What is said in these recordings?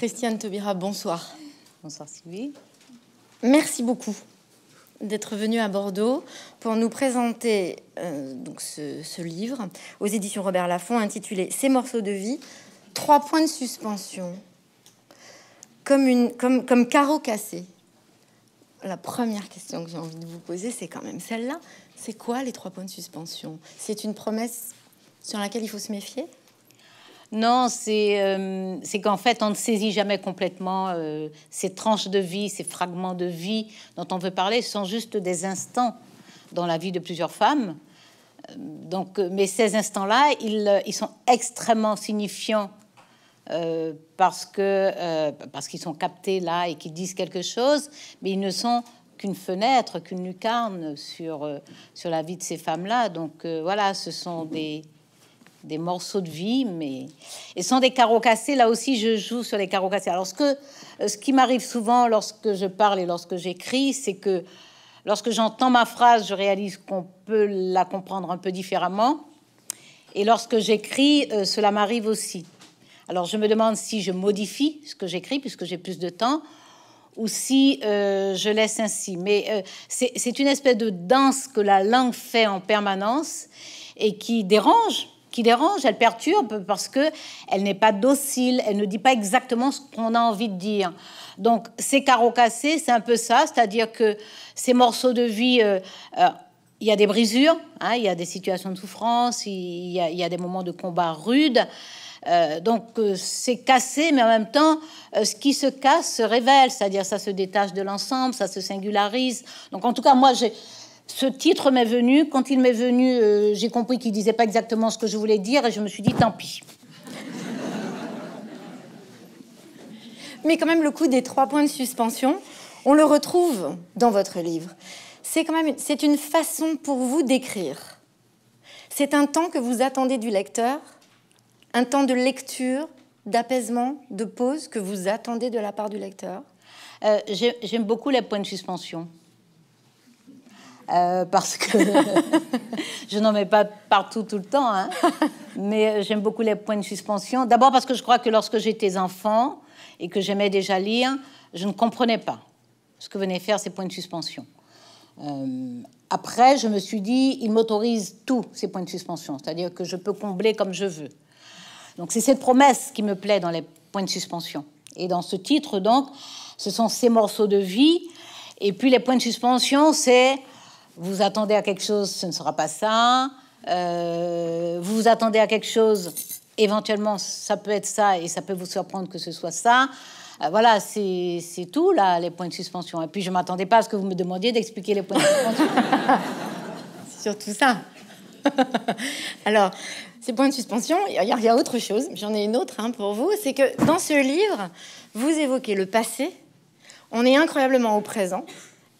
Christiane Taubira, bonsoir. Bonsoir Sylvie. Merci beaucoup d'être venue à Bordeaux pour nous présenter euh, donc ce, livre aux éditions Robert Laffont intitulé Ces morceaux de vie, trois points de suspension, comme, une, comme, comme carreau cassé. La première question que j'ai envie de vous poser, c'est quand même celle-là. C'est quoi les trois points de suspension C'est une promesse sur laquelle il faut se méfier non, euh, c'est qu'en fait, on ne saisit jamais complètement euh, ces tranches de vie, ces fragments de vie dont on veut parler, ce sont juste des instants dans la vie de plusieurs femmes. Euh, donc, mais ces instants-là, ils, sont extrêmement signifiants parce que parce qu'ils sont captés là et qu'ils disent quelque chose, mais ils ne sont qu'une fenêtre, qu'une lucarne sur sur la vie de ces femmes-là. Donc voilà, ce sont des des morceaux de vie, mais et sans des carreaux cassés. Là aussi, je joue sur les carreaux cassés. Alors ce que, euh, ce qui m'arrive souvent lorsque je parle et lorsque j'écris, c'est que lorsque j'entends ma phrase, je réalise qu'on peut la comprendre un peu différemment. Et lorsque j'écris, euh, cela m'arrive aussi. Alors je me demande si je modifie ce que j'écris puisque j'ai plus de temps ou si euh, je laisse ainsi. Mais c'est une espèce de danse que la langue fait en permanence et qui dérange qui dérange, elle perturbe parce que elle n'est pas docile, elle ne dit pas exactement ce qu'on a envie de dire. Donc ces carreaux cassés, c'est un peu ça, c'est-à-dire que ces morceaux de vie, euh, euh, il y a des brisures, hein, il y a des situations de souffrance, il y, a des moments de combat rudes. Euh, donc c'est cassé, mais en même temps, ce qui se casse se révèle, c'est-à-dire ça se détache de l'ensemble, ça se singularise. Donc en tout cas, moi, j'ai ce titre m'est venu. Quand il m'est venu, euh, j'ai compris qu'il disait pas exactement ce que je voulais dire et je me suis dit tant pis. Mais quand même, le coup des trois points de suspension, on le retrouve dans votre livre. C'est quand même une façon pour vous d'écrire. C'est un temps que vous attendez du lecteur, un temps de lecture, d'apaisement, de pause que vous attendez de la part du lecteur. Euh, j'aime beaucoup les points de suspension. Euh, parce que je n'en mets pas partout tout le temps, hein. mais euh, j'aime beaucoup les points de suspension. D'abord parce que je crois que lorsque j'étais enfant et que j'aimais déjà lire, je ne comprenais pas ce que venaient faire ces points de suspension. Euh, après, je me suis dit, il m'autorise tous ces points de suspension, c'est-à-dire que je peux combler comme je veux. Donc c'est cette promesse qui me plaît dans les points de suspension. Et dans ce titre, donc, ce sont ces morceaux de vie. Et puis les points de suspension, c'est vous attendez à quelque chose, ce ne sera pas ça. Euh, vous vous attendez à quelque chose, éventuellement, ça peut être ça et ça peut vous surprendre que ce soit ça. Euh, voilà, c'est tout, là, les points de suspension. Et puis, je ne m'attendais pas à ce que vous me demandiez d'expliquer les points de suspension. surtout ça. Alors, ces points de suspension, il y, a autre chose. J'en ai une autre hein, pour vous. C'est que dans ce livre, vous évoquez le passé. On est incroyablement au présent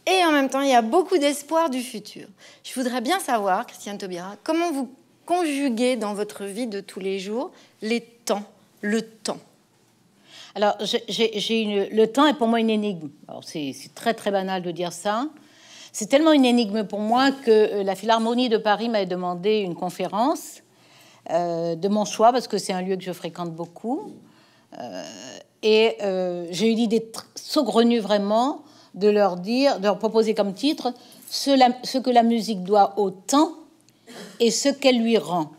et en même temps, il y a beaucoup d'espoir du futur. Je voudrais bien savoir, Christiane Taubira, comment vous conjuguez dans votre vie de tous les jours les temps, le temps Alors, j'ai le temps est pour moi une énigme. c'est très très banal de dire ça. C'est tellement une énigme pour moi que euh, la Philharmonie de Paris m'avait demandé une conférence euh, de mon choix, parce que c'est un lieu que je fréquente beaucoup. Euh, et j'ai eu l'idée saugrenue vraiment de leur dire, de leur proposer comme titre ce, que la musique doit au temps et ce qu'elle lui rend.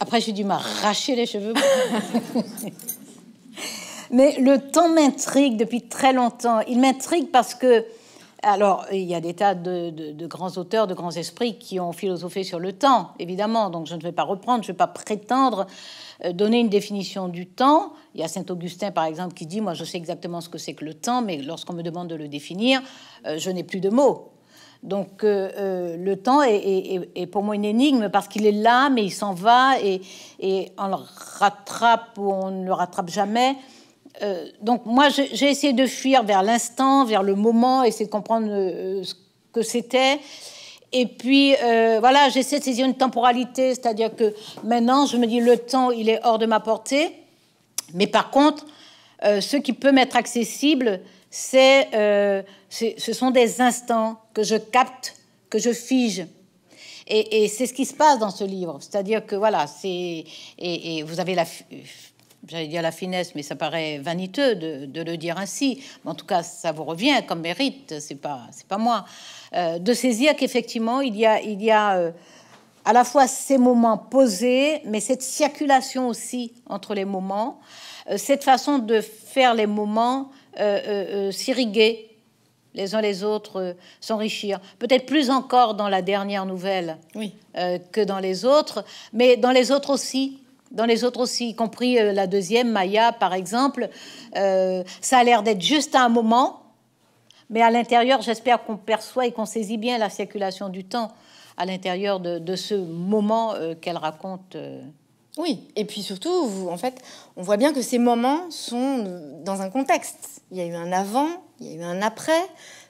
Après, j'ai dû m'arracher les cheveux. Mais le temps m'intrigue depuis très longtemps. Il m'intrigue parce que, alors, il y a des tas de, de, grands auteurs, de grands esprits qui ont philosophé sur le temps, évidemment. Donc, je ne vais pas reprendre, je ne vais pas prétendre euh, donner une définition du temps. Il y a Saint Augustin, par exemple, qui dit, moi je sais exactement ce que c'est que le temps, mais lorsqu'on me demande de le définir, euh, je n'ai plus de mots. Donc euh, le temps est, pour moi une énigme parce qu'il est là, mais il s'en va et, on le rattrape ou on ne le rattrape jamais. donc moi, j'ai essayé de fuir vers l'instant, vers le moment, essayer de comprendre ce que c'était. Et puis, euh, voilà, j'essaie de saisir une temporalité, c'est-à-dire que maintenant, je me dis, le temps, il est hors de ma portée. Mais par contre, euh, ce qui peut m'être accessible, euh, c'est, ce sont des instants que je capte, que je fige. Et, c'est ce qui se passe dans ce livre. C'est-à-dire que, voilà, c'est... et vous avez la j'allais dire la finesse, mais ça paraît vaniteux de, le dire ainsi. en tout cas, ça vous revient comme mérite, c'est pas, c'est pas moi. Euh, de saisir qu'effectivement, il y a, il y a euh, à la fois ces moments posés, mais cette circulation aussi entre les moments, euh, cette façon de faire les moments s'irriguer les uns les autres, s'enrichir. Peut-être plus encore dans la dernière nouvelle oui. que dans les autres, mais dans les autres aussi, dans les autres aussi, y compris euh, la deuxième, Maya, par exemple. Euh, ça a l'air d'être juste à un moment, mais à l'intérieur, j'espère qu'on perçoit et qu'on saisit bien la circulation du temps à l'intérieur de, ce moment euh, qu'elle raconte. Oui, et puis surtout, vous, en fait, on voit bien que ces moments sont dans un contexte. Il y a eu un avant, il y a eu un après.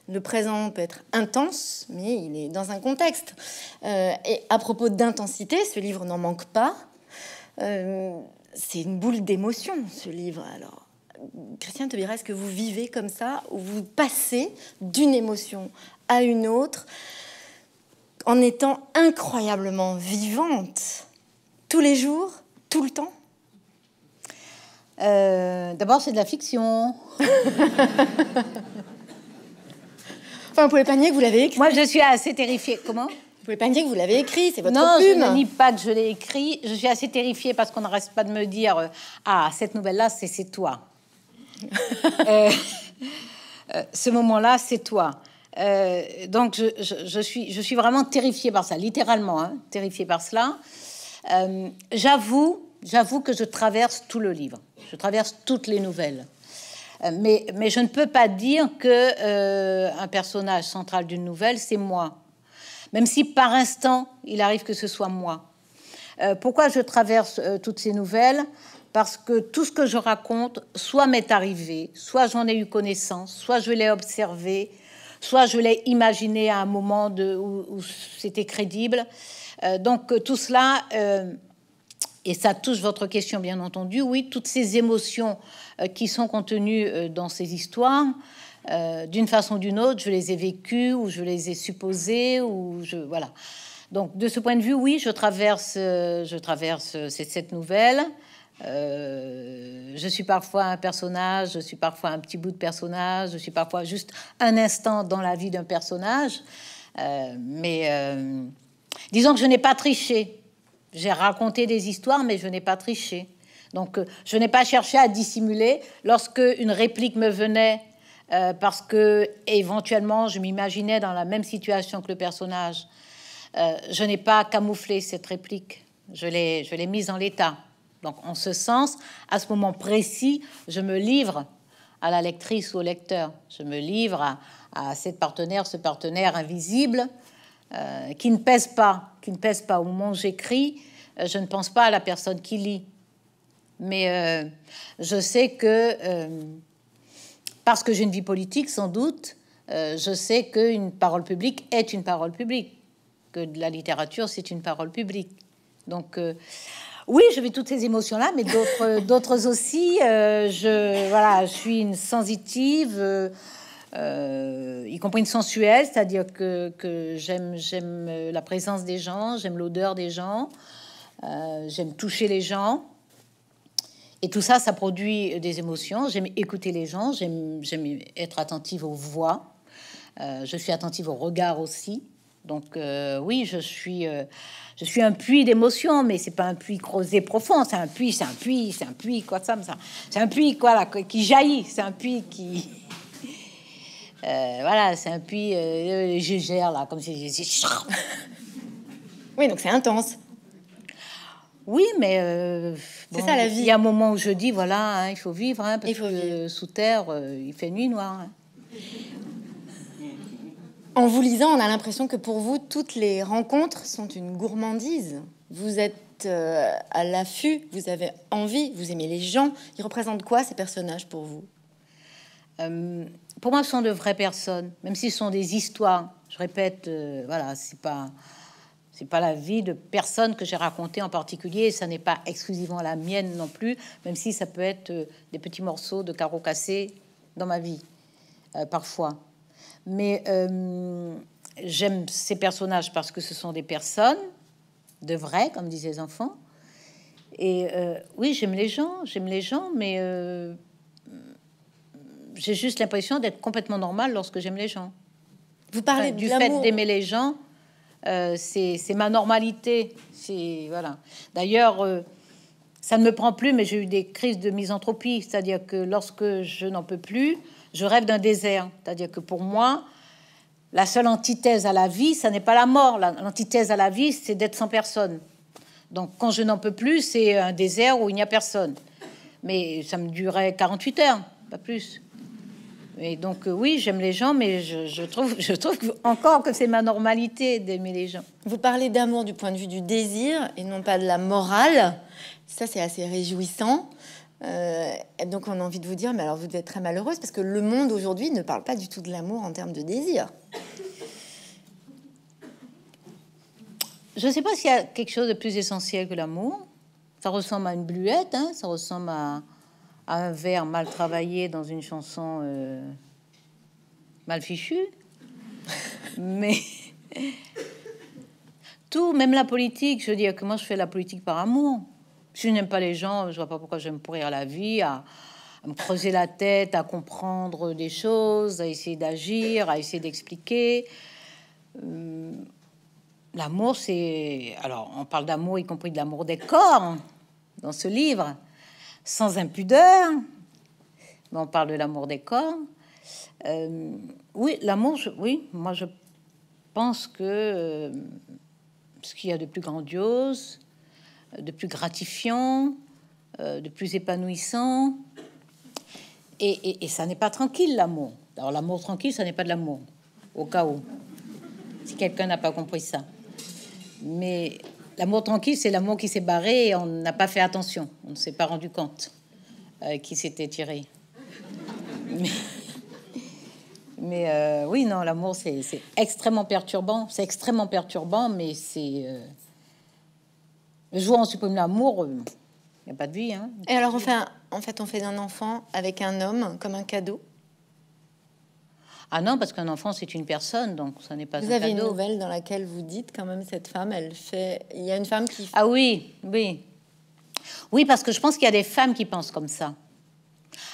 Le présent peut être intense, mais il est dans un contexte. et à propos d'intensité, ce livre n'en manque pas. Euh, c'est une boule d'émotion, ce livre. Alors, Christian Taubira, est-ce que vous vivez comme ça, ou vous passez d'une émotion à une autre en étant incroyablement vivante tous les jours, tout le temps euh, D'abord, c'est de la fiction. enfin, vous pouvez pas que vous l'avez écrit. Moi, je suis assez terrifiée. Comment pouvez pas me dire que vous l'avez écrit, c'est votre plume. Non, je ne dis pas que je l'ai écrit. Je suis assez terrifiée parce qu'on n'arrête pas de me dire euh, Ah, cette nouvelle-là, c'est toi. Euh, euh, ce moment-là, c'est toi. donc, je, suis, je suis vraiment terrifiée par ça, littéralement, hein, terrifiée par cela. j'avoue, j'avoue que je traverse tout le livre. Je traverse toutes les nouvelles. Mais, mais je ne peux pas dire que un personnage central d'une nouvelle, c'est moi même si par instant, il arrive que ce soit moi. Euh, pourquoi je traverse euh, toutes ces nouvelles Parce que tout ce que je raconte, soit m'est arrivé, soit j'en ai eu connaissance, soit je l'ai observé, soit je l'ai imaginé à un moment où, c'était crédible. Euh, donc tout cela, et ça touche votre question bien entendu, oui, toutes ces émotions qui sont contenues dans ces histoires, euh, d'une façon ou d'une autre, je les ai vécues ou je les ai supposées ou je voilà. Donc de ce point de vue, oui, je traverse, euh, je traverse euh, cette, nouvelle. je suis parfois un personnage, je suis parfois un petit bout de personnage, je suis parfois juste un instant dans la vie d'un personnage. mais disons que je n'ai pas triché. J'ai raconté des histoires, mais je n'ai pas triché. Donc je n'ai pas cherché à dissimuler. Lorsque une réplique me venait euh, parce que éventuellement, je m'imaginais dans la même situation que le personnage. Euh, je n'ai pas camouflé cette réplique, je l'ai, je mise en l'état. Donc, en ce sens, à ce moment précis, je me livre à la lectrice ou au lecteur. Je me livre à, cette partenaire, ce partenaire invisible euh, qui ne pèse pas, qui ne pèse pas. Au moment où j'écris, je ne pense pas à la personne qui lit, mais je sais que parce que j'ai une vie politique, sans doute, euh, je sais qu'une parole publique est une parole publique, que de la littérature, c'est une parole publique. Donc, euh, oui, je vis toutes ces émotions-là, mais d'autres, euh, aussi. je, voilà, je suis une sensitive, y compris une sensuelle, c'est-à-dire que, que j'aime, j'aime la présence des gens, j'aime l'odeur des gens, j'aime toucher les gens. Et tout ça, ça produit des émotions. J'aime écouter les gens, j'aime être attentive aux voix. Euh, je suis attentive aux regards aussi. Donc euh, oui, je suis, euh, je suis un puits d'émotions, mais c'est pas un puits creusé profond, c'est un puits, c'est un puits, c'est un puits quoi ça, c'est un puits quoi là, qui jaillit, c'est un puits qui, voilà, c'est un puits je gère là comme si oui donc c'est intense. Oui, mais euh, Il y a un moment où je dis voilà, hein, il faut vivre, hein, parce que sous terre, euh, il fait nuit noire. Hein. En vous lisant, on a l'impression que pour vous, toutes les rencontres sont une gourmandise. Vous êtes euh, à l'affût, vous avez envie, vous aimez les gens. Ils représentent quoi ces personnages pour vous Pour moi, ce sont de vraies personnes, même s'ils sont des histoires. Je répète, voilà, c'est pas. C'est pas la vie de personne que j'ai racontée en particulier, ça n'est pas exclusivement la mienne non plus, même si ça peut être euh, des petits morceaux de carreaux cassés dans ma vie, euh, parfois. Mais euh, j'aime ces personnages parce que ce sont des personnes de vrai, comme disent les enfants. Et oui, j'aime les gens, j'aime les gens, mais j'ai juste l'impression d'être complètement normal lorsque j'aime les gens. Vous parlez du fait d'aimer les gens euh, c'est ma normalité. Voilà. D'ailleurs, euh, ça ne me prend plus, mais j'ai eu des crises de misanthropie. C'est-à-dire que lorsque je n'en peux plus, je rêve d'un désert. C'est-à-dire que pour moi, la seule antithèse à la vie, ça n'est pas la mort. L'antithèse à la vie, c'est d'être sans personne. Donc quand je n'en peux plus, c'est un désert où il n'y a personne. Mais ça me durait 48 heures, pas plus. Et donc, euh, oui, j'aime les gens, mais je, trouve, je trouve encore que c'est ma normalité d'aimer les gens. Vous parlez d'amour du point de vue du désir et non pas de la morale. Ça, c'est assez réjouissant. Euh, donc, on a envie de vous dire, mais alors vous êtes très malheureuse parce que le monde aujourd'hui ne parle pas du tout de l'amour en termes de désir. Je ne sais pas s'il y a quelque chose de plus essentiel que l'amour. Ça ressemble à une bluette, hein, ça ressemble à, un vers mal travaillé dans une chanson euh, mal fichue. Mais tout, même la politique, je veux dire que moi je fais la politique par amour. Si je n'aime pas les gens, je vois pas pourquoi je vais me pourrir la vie à, me creuser la tête, à comprendre des choses, à essayer d'agir, à essayer d'expliquer. Hum, l'amour, c'est. Alors, on parle d'amour, y compris de l'amour des corps, dans ce livre sans impudeur, on parle de l'amour des corps. Euh, oui, l'amour, oui, moi je pense que euh, ce qu'il y a de plus grandiose, de plus gratifiant, euh, de plus épanouissant, et, et ça n'est pas tranquille l'amour. Alors l'amour tranquille, ça n'est pas de l'amour, au cas où, si quelqu'un n'a pas compris ça. Mais L'amour tranquille, c'est l'amour qui s'est barré et on n'a pas fait attention. On ne s'est pas rendu compte euh, qui s'était tiré. Mais, euh, oui, non, l'amour, c'est extrêmement perturbant. C'est extrêmement perturbant, mais c'est. Euh, le jour où on supprime l'amour, il euh, n'y a pas de vie. Hein. Et alors, enfin en fait, on fait d'un enfant avec un homme comme un cadeau. Ah non, parce qu'un enfant, c'est une personne, donc ça n'est pas vous avez une nouvelle dans laquelle vous dites quand même cette femme, elle fait. Il y a une femme qui. Ah oui, oui. Oui, parce que je pense qu'il y a des femmes qui pensent comme ça.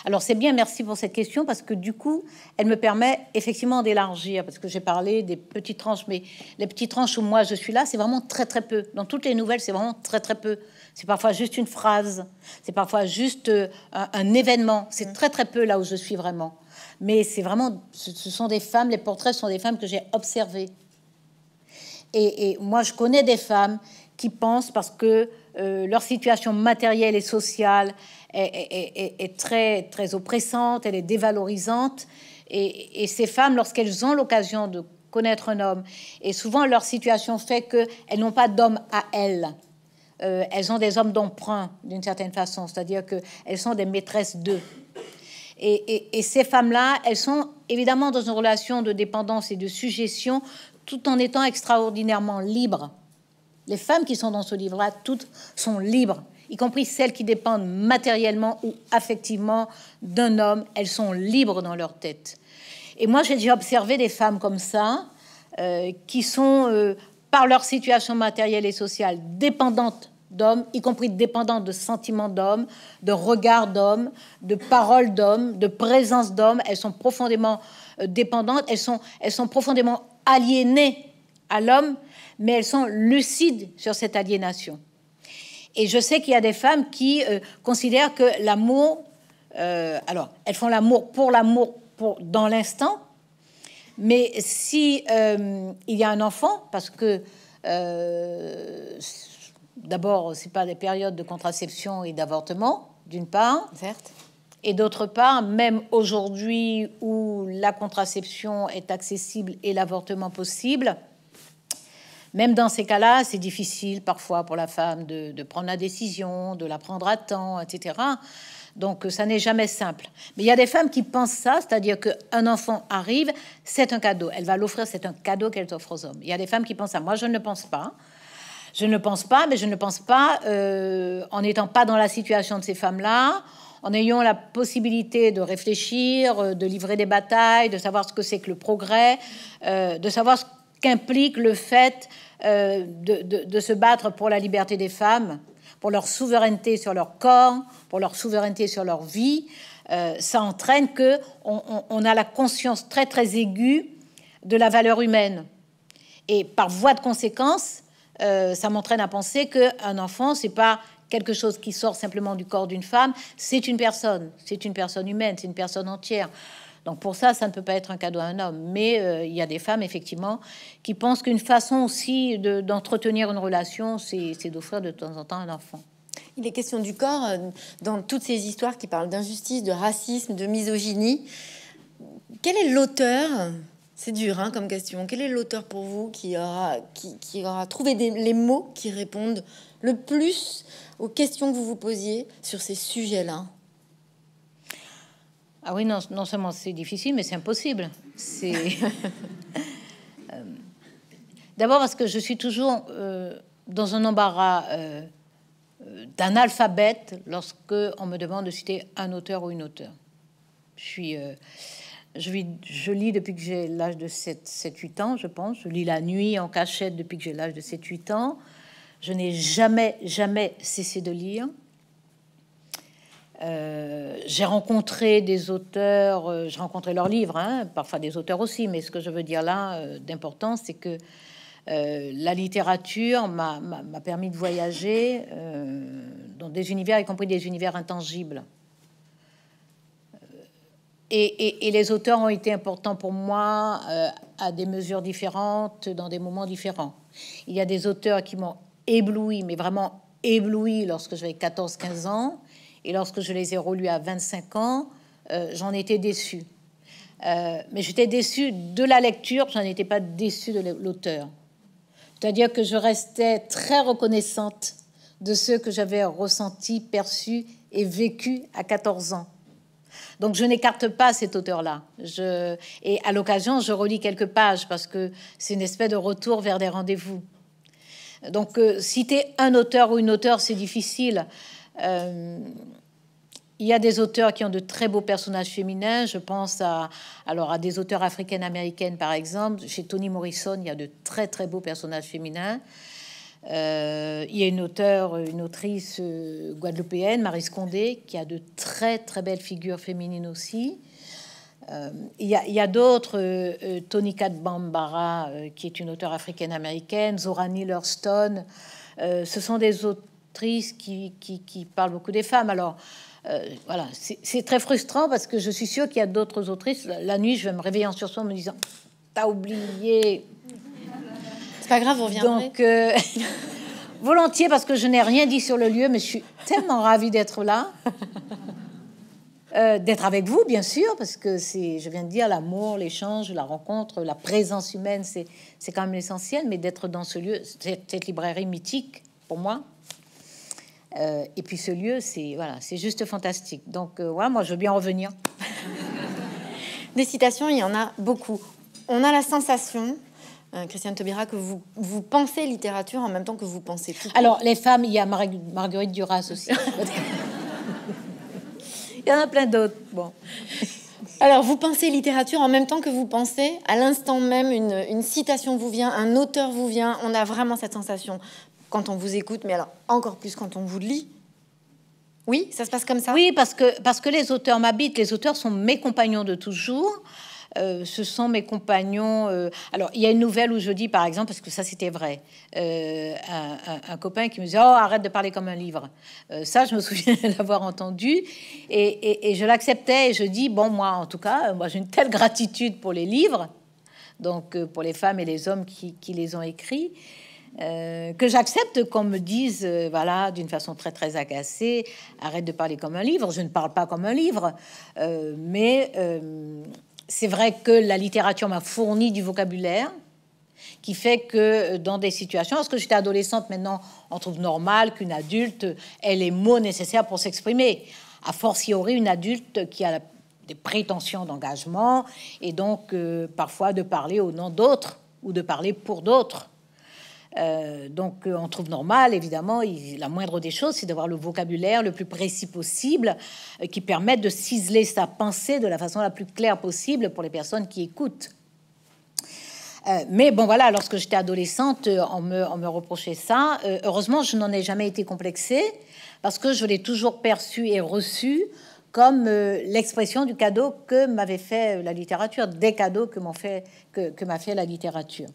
Alors c'est bien, merci pour cette question, parce que du coup, elle me permet effectivement d'élargir, parce que j'ai parlé des petites tranches, mais les petites tranches où moi je suis là, c'est vraiment très très peu. Dans toutes les nouvelles, c'est vraiment très très peu. C'est parfois juste une phrase, c'est parfois juste euh, un événement, c'est mm. très très peu là où je suis vraiment. Mais c'est vraiment, ce sont des femmes, les portraits sont des femmes que j'ai observées. Et, moi, je connais des femmes qui pensent parce que euh, leur situation matérielle et sociale est, très, très oppressante, elle est dévalorisante. Et, ces femmes, lorsqu'elles ont l'occasion de connaître un homme, et souvent leur situation fait qu'elles n'ont pas d'homme à elles. Euh, elles ont des hommes d'emprunt, d'une certaine façon, c'est-à-dire qu'elles sont des maîtresses d'eux. Et, ces femmes-là, elles sont évidemment dans une relation de dépendance et de suggestion, tout en étant extraordinairement libres. Les femmes qui sont dans ce livre-là, toutes sont libres, y compris celles qui dépendent matériellement ou affectivement d'un homme, elles sont libres dans leur tête. Et moi, j'ai déjà observé des femmes comme ça, euh, qui sont, euh, par leur situation matérielle et sociale, dépendantes d'hommes, y compris dépendantes de sentiments d'hommes, de regards d'hommes, de paroles d'hommes, de présence d'hommes. Elles sont profondément euh, dépendantes, elles sont, elles sont profondément aliénées à l'homme, mais elles sont lucides sur cette aliénation. Et je sais qu'il y a des femmes qui euh, considèrent que l'amour, euh, alors elles font l'amour pour l'amour pour dans l'instant, mais si il y a un enfant, parce que d'abord, c'est pas des périodes de contraception et d'avortement, d'une part. Certes. Et d'autre part, même aujourd'hui où la contraception est accessible et l'avortement possible, même dans ces cas-là, c'est difficile parfois pour la femme de, prendre la décision, de la prendre à temps, etc. Donc euh, ça n'est jamais simple. Mais il y a des femmes qui pensent ça, c'est-à-dire qu'un enfant arrive, c'est un cadeau. Elle va l'offrir, c'est un cadeau qu'elle offre aux hommes. Il y a des femmes qui pensent ça. Moi, je ne le pense pas. Je ne pense pas, mais je ne pense pas euh, en n'étant pas dans la situation de ces femmes-là, en ayant la possibilité de réfléchir, euh, de livrer des batailles, de savoir ce que c'est que le progrès, euh, de savoir ce qu'implique le fait de, se battre pour la liberté des femmes, pour leur souveraineté sur leur corps, pour leur souveraineté sur leur vie. ça entraîne que a la conscience très très aiguë de la valeur humaine. Et par voie de conséquence, euh, ça m'entraîne à penser qu'un enfant, c'est pas quelque chose qui sort simplement du corps d'une femme, c'est une personne, c'est une personne humaine, c'est une personne entière. Donc pour ça, ça ne peut pas être un cadeau à un homme. Mais euh, il y a des femmes, effectivement, qui pensent qu'une façon aussi d'entretenir une relation, c'est d'offrir de temps en temps un enfant. Il est question du corps euh, dans toutes ces histoires qui parlent d'injustice, de racisme, de misogynie. Quel est l'auteur c'est dur hein, comme question. Quel est l'auteur pour vous qui aura, qui, aura trouvé les mots qui répondent le plus aux questions que vous vous posiez sur ces sujets-là Ah oui, non, non seulement c'est difficile, mais c'est impossible. C'est. Euh, d'abord parce que je suis toujours euh, dans un embarras euh, d'un alphabet lorsque on me demande de citer un auteur ou une auteure. Je suis je, lis, depuis que j'ai l'âge de 7-8 ans, je pense. Je lis la nuit en cachette depuis que j'ai l'âge de 7-8 ans. Je n'ai jamais, jamais cessé de lire. Euh, j'ai rencontré des auteurs, euh, j'ai rencontré leurs livres, hein, parfois des auteurs aussi, mais ce que je veux dire là euh, d'important, c'est que la littérature m'a permis de voyager dans des univers, y compris des univers intangibles. Et, les auteurs ont été importants pour moi euh, à des mesures différentes, dans des moments différents. Il y a des auteurs qui m'ont ébloui, mais vraiment ébloui lorsque j'avais 14-15 ans. Et lorsque je les ai relus à 25 ans, euh, j'en étais déçue. Euh, mais j'étais déçue de la lecture, j'en étais pas déçue de l'auteur. C'est-à-dire que je restais très reconnaissante de ce que j'avais ressenti, perçu et vécu à 14 ans. Donc je n'écarte pas cet auteur-là. Et à l'occasion, je relis quelques pages parce que c'est une espèce de retour vers des rendez-vous. Donc euh, citer un auteur ou une auteure, c'est difficile. Euh, il y a des auteurs qui ont de très beaux personnages féminins. Je pense à, alors à des auteurs africaines-américaines, par exemple. Chez Toni Morrison, il y a de très, très beaux personnages féminins. Euh, il y a une auteure, une autrice euh, guadeloupéenne, Marie Condé, qui a de très très belles figures féminines aussi. Euh, il y a, d'autres, Toni de Bambara, qui est une auteure africaine-américaine, Zora Neale Hurston. ce sont des autrices qui, qui, parlent beaucoup des femmes. Alors, voilà, c'est très frustrant parce que je suis sûre qu'il y a d'autres autrices. La, la nuit, je vais me réveiller en sursaut en me disant T'as oublié c'est pas grave, on vient Donc, euh, volontiers, parce que je n'ai rien dit sur le lieu, mais je suis tellement ravie d'être là. Euh, d'être avec vous, bien sûr, parce que c'est, je viens de dire, l'amour, l'échange, la rencontre, la présence humaine, c'est, c'est quand même l'essentiel, mais d'être dans ce lieu, cette, cette librairie mythique, pour moi. Euh, et puis ce lieu, c'est voilà, c'est juste fantastique. Donc, ouais, moi, je veux bien revenir. Des citations, il y en a beaucoup. On a la sensation euh, Christiane Taubira, que vous, pensez littérature en même temps que vous pensez Alors, les femmes, il y a Marguerite Duras aussi. il y en a plein d'autres. Bon. Alors, vous pensez littérature en même temps que vous pensez, à l'instant même, une, une citation vous vient, un auteur vous vient. On a vraiment cette sensation quand on vous écoute, mais alors encore plus quand on vous lit. Oui, ça se passe comme ça. Oui, parce que, parce que les auteurs m'habitent, les auteurs sont mes compagnons de toujours. Euh, ce sont mes compagnons. Euh, alors, il y a une nouvelle où je dis, par exemple, parce que ça c'était vrai, euh, un, copain qui me disait, oh, arrête de parler comme un livre. ça, je me souviens l'avoir entendu, et, je l'acceptais, et je dis, bon, moi, en tout cas, moi, j'ai une telle gratitude pour les livres donc pour les femmes et les hommes qui, les ont écrits, que j'accepte qu'on me dise, voilà, d'une façon très très agacée, arrête de parler comme un livre, je ne parle pas comme un livre, mais c'est vrai que la littérature m'a fourni du vocabulaire qui fait que euh, dans des situations, parce que j'étais adolescente, maintenant on trouve normal qu'une adulte euh, ait les mots nécessaires pour s'exprimer. À force, A aurait une adulte qui a des prétentions d'engagement et donc euh, parfois de parler au nom d'autres ou de parler pour d'autres. Euh, donc euh, on trouve normal, évidemment, la moindre des choses, c'est d'avoir le vocabulaire le plus précis possible euh, qui permette de ciseler sa pensée de la façon la plus claire possible pour les personnes qui écoutent. mais bon, voilà, lorsque j'étais adolescente, on me, reprochait ça. heureusement, je n'en ai jamais été complexée parce que je l'ai toujours perçu et reçu comme l'expression du cadeau que m'avait fait la littérature, des cadeaux que m'a fait, que, fait la littérature.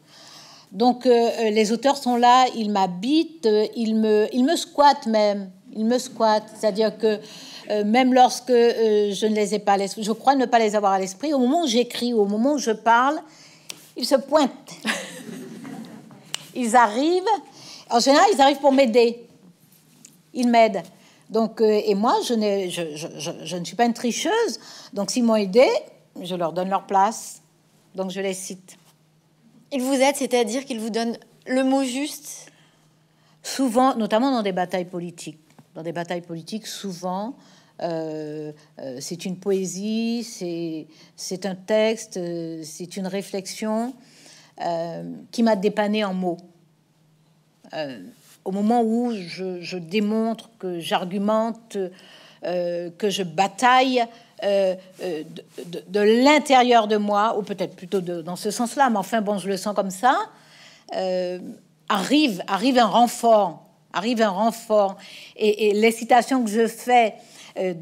Donc euh, euh, les auteurs sont là, ils m'habitent, euh, ils me, squattent même, ils me squattent. C'est-à-dire que même lorsque je ne les ai pas, je crois ne pas les avoir à l'esprit, au moment où j'écris, au moment où je parle, ils se pointent. ils arrivent. En général, ils arrivent pour m'aider. Ils m'aident. et moi, je, je, ne suis pas une tricheuse. Donc, s'ils m'ont aidé, je leur donne leur place. Donc, je les cite. Il vous aide, c'est-à-dire qu'il vous donne le mot juste Souvent, notamment dans des batailles politiques. Dans des batailles politiques, souvent, euh, euh, c'est une poésie, c'est un texte, euh, c'est une réflexion qui m'a dépanné en mots. au moment où je démontre que j'argumente, que je bataille, euh, euh, de, l'intérieur de moi, ou peut-être plutôt de, dans ce sens-là, mais enfin bon, je le sens comme ça, euh, arrive, arrive un renfort, arrive un renfort. Et, les citations que je fais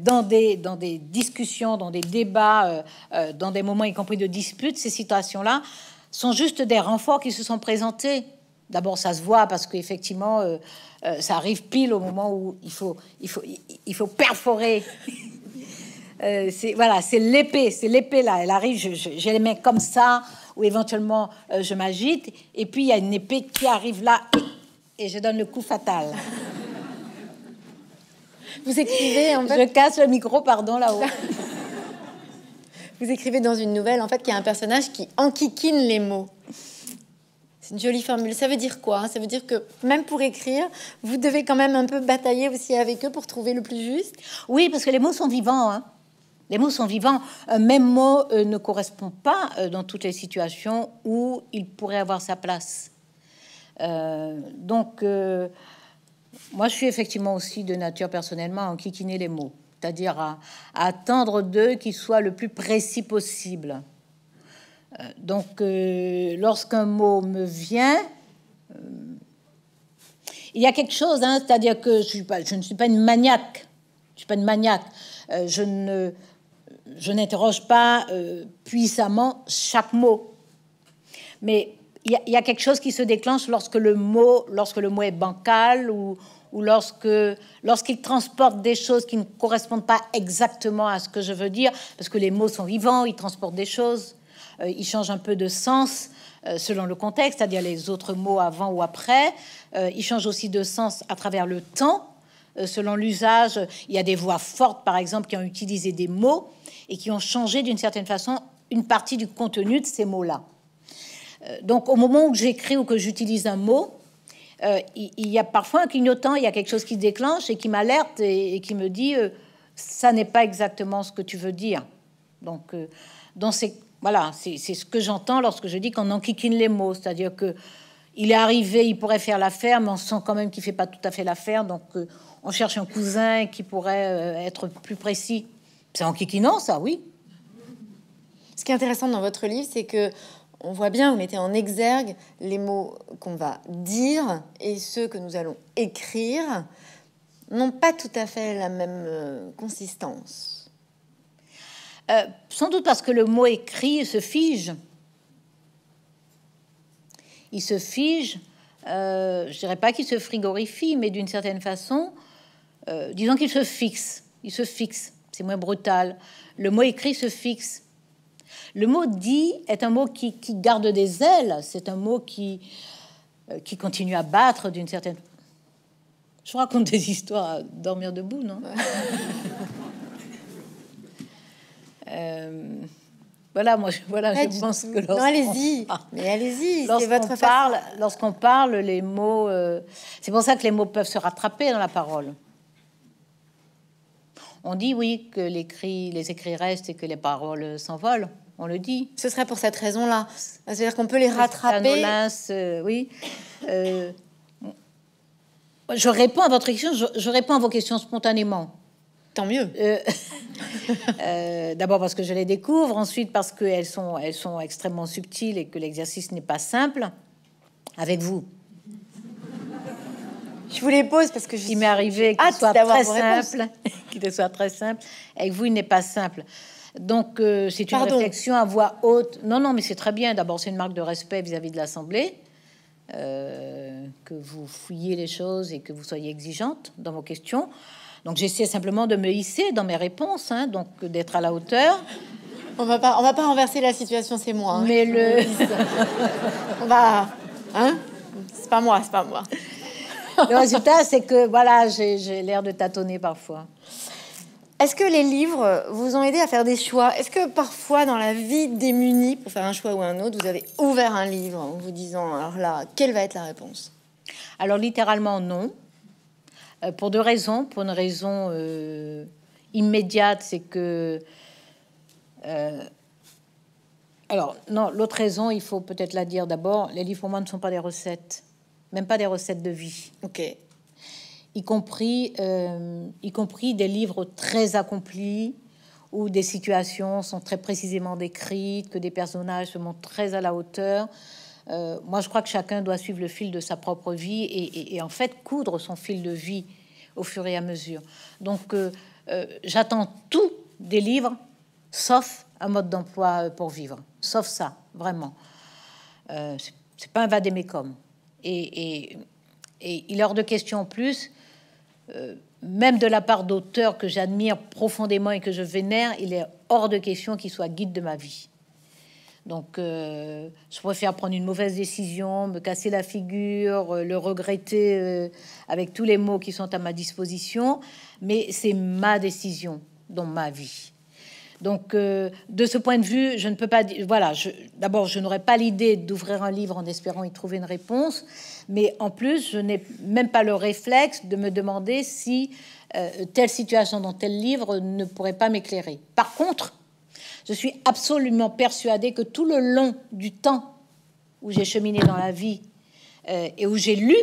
dans des, dans des discussions, dans des débats, dans des moments y compris de disputes, ces citations-là sont juste des renforts qui se sont présentés. D'abord, ça se voit parce qu'effectivement, ça arrive pile au moment où il faut, il faut, il faut perforer euh, c'est voilà, c'est l'épée, c'est l'épée là. Elle arrive, je' les mets comme ça, ou éventuellement euh, je m'agite, et puis il y a une épée qui arrive là, et je donne le coup fatal. Vous écrivez en fait. Je casse le micro, pardon là-haut. Vous écrivez dans une nouvelle en fait qu'il y a un personnage qui enquiquine les mots. C'est une jolie formule. Ça veut dire quoi hein Ça veut dire que même pour écrire, vous devez quand même un peu batailler aussi avec eux pour trouver le plus juste. Oui, parce que les mots sont vivants. Hein. Les mots sont vivants. Un même mot euh, ne correspond pas euh, dans toutes les situations où il pourrait avoir sa place. Euh, donc, moi, je suis effectivement aussi de nature personnellement à enquiquiner les mots, c'est-à-dire à, attendre d'eux qu'ils soient le plus précis possible. donc, lorsqu'un mot me vient, il y a quelque chose, hein, c'est-à-dire que je, suis pas, je ne suis pas une maniaque. Je ne suis pas une maniaque. je ne je n'interroge pas euh, puissamment chaque mot, mais il y, a quelque chose qui se déclenche lorsque le mot, lorsque le mot est bancal ou, lorsque lorsqu'il transporte des choses qui ne correspondent pas exactement à ce que je veux dire, parce que les mots sont vivants, ils transportent des choses, euh, ils changent un peu de sens euh, selon le contexte, c'est-à-dire les autres mots avant ou après, ils changent aussi de sens à travers le temps. Euh, selon l'usage. Il y a des voix fortes, par exemple, qui ont utilisé des mots et qui ont changé d'une certaine façon une partie du contenu de ces mots-là. Euh, donc au moment où j'écris ou que j'utilise un mot, euh, il, y a parfois un clignotant, il y a quelque chose qui déclenche et qui m'alerte et, qui me dit ça n'est pas exactement ce que tu veux dire. Donc, dans ces voilà, c'est ce que j'entends lorsque je dis qu'on enquiquine les mots, c'est-à-dire que il est arrivé, il pourrait faire l'affaire, mais on sent quand même qu'il fait pas tout à fait l'affaire. Donc, euh, on cherche un cousin qui pourrait euh, être plus précis. C'est en kikinant, ça, oui. Ce qui est intéressant dans votre livre, c'est que on voit bien, vous mettez en exergue les mots qu'on va dire et ceux que nous allons écrire n'ont pas tout à fait la même euh, consistance. sans doute parce que le mot écrit se fige il se fige, euh, je dirais pas qu'il se frigorifie, mais d'une certaine façon, euh, disons qu'il se fixe, il se fixe, c'est moins brutal. Le mot écrit se fixe. Le mot dit est un mot qui, garde des ailes, c'est un mot qui, euh, qui continue à battre d'une certaine... Je raconte des histoires à dormir debout, non voilà, moi, je, voilà, je pense que allez-y, y Lorsqu'on votre parle, lorsqu'on parle, les mots, euh, c'est pour ça que les mots peuvent se rattraper dans la parole. On dit oui que les, les écrits restent et que les paroles s'envolent. On le dit. Ce serait pour cette raison-là, c'est-à-dire qu'on peut les rattraper. Euh, oui. Euh, je réponds à votre question. je réponds à vos questions spontanément. Tant mieux. Euh, euh, d'abord parce que je les découvre, ensuite parce qu'elles sont, elles sont extrêmement subtiles et que l'exercice n'est pas simple avec vous. Je vous les pose parce que je. Il m'est arrivé qu'il soit très simple, qu'il soit très simple. Avec vous, il n'est pas simple. Donc, euh, c'est une réflexion à voix haute. Non, non, mais c'est très bien. D'abord, c'est une marque de respect vis-à-vis -vis de l'Assemblée. que vous fouillez les choses et que vous soyez exigeante dans vos questions. Donc j'essaie simplement de me hisser dans mes réponses, hein, donc d'être à la hauteur. On va pas, on va pas renverser la situation, c'est moi. Hein. Mais le, on va, hein C'est pas moi, c'est pas moi. Le résultat, c'est que voilà, j'ai l'air de tâtonner parfois. Est-ce que les livres vous ont aidé à faire des choix Est-ce que parfois, dans la vie démunie, pour faire un choix ou un autre, vous avez ouvert un livre en vous disant alors là, quelle va être la réponse Alors littéralement non, euh, pour deux raisons. Pour une raison euh, immédiate, c'est que. Euh, alors, non, l'autre raison, il faut peut-être la dire d'abord les livres pour moi ne sont pas des recettes, même pas des recettes de vie. Ok. Y compris, y compris des livres très accomplis où des situations sont très précisément décrites, que des personnages se montrent très à la hauteur. Euh, moi, je crois que chacun doit suivre le fil de sa propre vie et, en fait coudre son fil de vie au fur et à mesure. Donc, euh, euh, j'attends tout des livres, sauf un mode d'emploi pour vivre. Sauf ça, vraiment. c'est pas un vadémécum. Et, et, il est hors de question en plus, même de la part d'auteurs que j'admire profondément et que je vénère, il est hors de question qu'ils soient guides de ma vie. Donc, euh, je préfère prendre une mauvaise décision, me casser la figure, euh, le regretter euh, avec tous les mots qui sont à ma disposition. Mais c'est ma décision dans ma vie. Donc, de ce point de vue, je ne peux pas dire. Voilà, d'abord, je n'aurais pas l'idée d'ouvrir un livre en espérant y trouver une réponse. Mais en plus, je n'ai même pas le réflexe de me demander si telle situation dans tel livre ne pourrait pas m'éclairer. Par contre, je suis absolument persuadée que tout le long du temps où j'ai cheminé dans la vie euh, et où j'ai lu,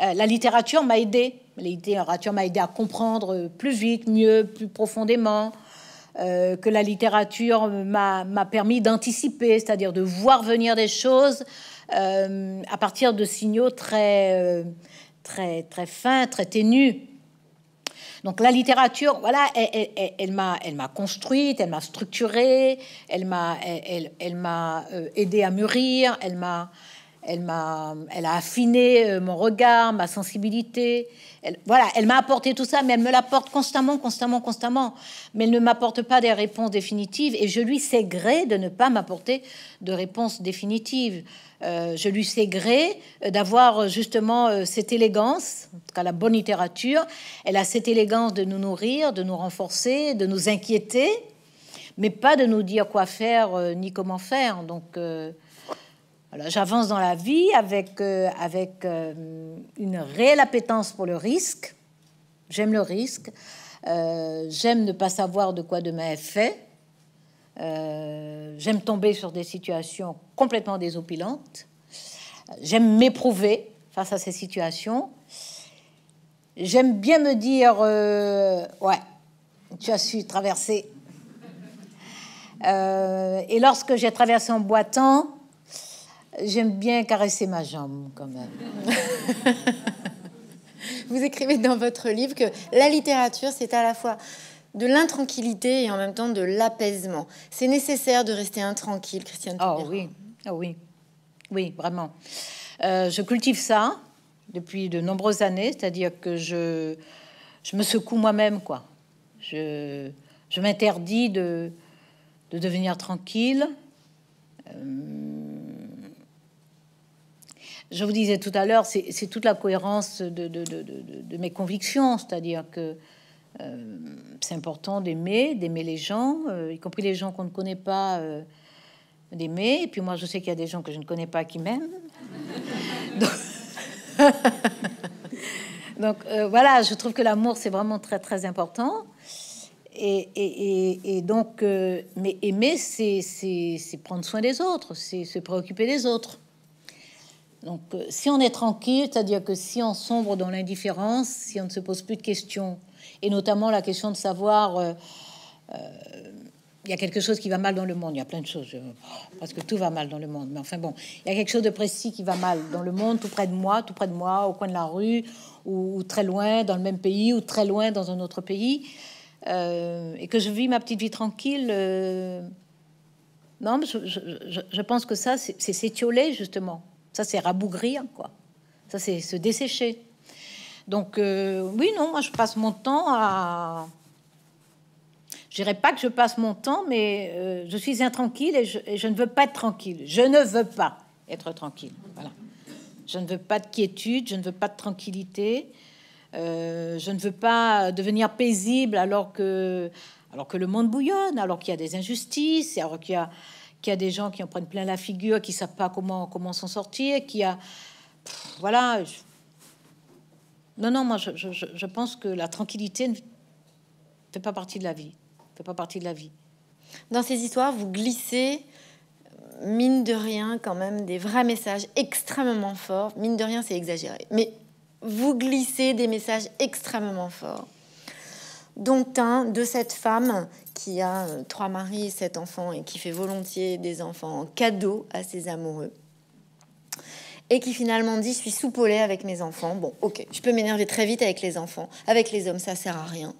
euh, la littérature m'a aidé La littérature m'a aidé à comprendre plus vite, mieux, plus profondément. Euh, que la littérature m'a permis d'anticiper, c'est-à-dire de voir venir des choses à partir de signaux très, très, très fins, très ténus. Donc la littérature, voilà, elle, m'a, elle m'a construite, elle m'a structurée, elle m'a, elle, elle m'a euh, aidé à mûrir, elle m'a, elle m'a, elle a affiné euh, mon regard, ma sensibilité. Elle, voilà, elle m'a apporté tout ça, mais elle me l'apporte constamment, constamment, constamment. Mais elle ne m'apporte pas des réponses définitives, et je lui sais gré de ne pas m'apporter de réponses définitives. Euh, je lui sais gré euh, d'avoir justement cette élégance, en tout cas la bonne littérature. Elle a cette élégance de nous nourrir, de nous renforcer, de nous inquiéter, mais pas de nous dire quoi faire ni comment faire. Donc j'avance dans la vie avec, euh, euh, une réelle appétence pour le risque. J'aime le risque. Euh, j'aime ne pas savoir de quoi demain est fait. j'aime tomber sur des situations complètement désopilantes. J'aime m'éprouver face à ces situations. J'aime bien me dire, ouais, tu as su traverser. et lorsque j'ai traversé en boitant, j'aime bien caresser ma jambe quand même. Vous écrivez dans votre livre que la littérature, c'est à la fois de l'intranquillité et en même temps de l'apaisement. C'est nécessaire de rester intranquille, Christiane. Ah oui, oh, oui, oui, vraiment. Euh, je cultive ça depuis de nombreuses années, c'est-à-dire que je, je me secoue moi-même, quoi. Je, je m'interdis de, de devenir tranquille. Euh, je vous disais tout à l'heure, c'est toute la cohérence de, mes convictions, c'est-à-dire que euh, c'est important d'aimer, d'aimer les gens, euh, y compris les gens qu'on ne connaît pas, euh, d'aimer. Et puis moi, je sais qu'il y a des gens que je ne connais pas qui m'aiment. Donc, voilà, je trouve que l'amour, c'est vraiment très, très important. Et, et donc, mais aimer, c'est prendre soin des autres, c'est se préoccuper des autres. Donc, euh, si on est tranquille, c'est-à-dire que si on sombre dans l'indifférence, si on ne se pose plus de questions, et notamment la question de savoir, euh, euh, il y a quelque chose qui va mal dans le monde, il y a plein de choses, parce que tout va mal dans le monde, mais enfin bon, il y a quelque chose de précis qui va mal dans le monde, tout près de moi, tout près de moi, au coin de la rue, ou, très loin dans le même pays, ou très loin dans un autre pays, et que je vis ma petite vie tranquille. non, je, je, pense que ça, c'est s'étioler justement ça, c'est rabougrir, quoi. Ça, c'est se dessécher. Donc, euh, oui, non, moi, je passe mon temps à. Je dirais pas que je passe mon temps, mais euh, je suis intranquille et je, je, ne veux pas être tranquille. Je ne veux pas être tranquille. Voilà. Je ne veux pas de quiétude, je ne veux pas de tranquillité. Euh, je ne veux pas devenir paisible alors que, alors que le monde bouillonne, alors qu'il y a des injustices, alors qu'il y a qu'il y a des gens qui en prennent plein la figure, qui ne savent pas comment comment s'en sortir, qui a voilà. Non, non, moi je, pense que la tranquillité ne fait pas partie de la vie. Fait pas partie de la vie. Dans ces histoires, vous glissez euh, mine de rien quand même des vrais messages extrêmement forts. Mine de rien, c'est exagéré, mais vous glissez des messages extrêmement forts dont un de cette femme qui a euh, trois maris sept enfants et qui fait volontiers des enfants en cadeau à ses amoureux. Et qui finalement dit, je suis soupolée avec mes enfants. Bon, ok, je peux m'énerver très vite avec les enfants. Avec les hommes, ça sert à rien.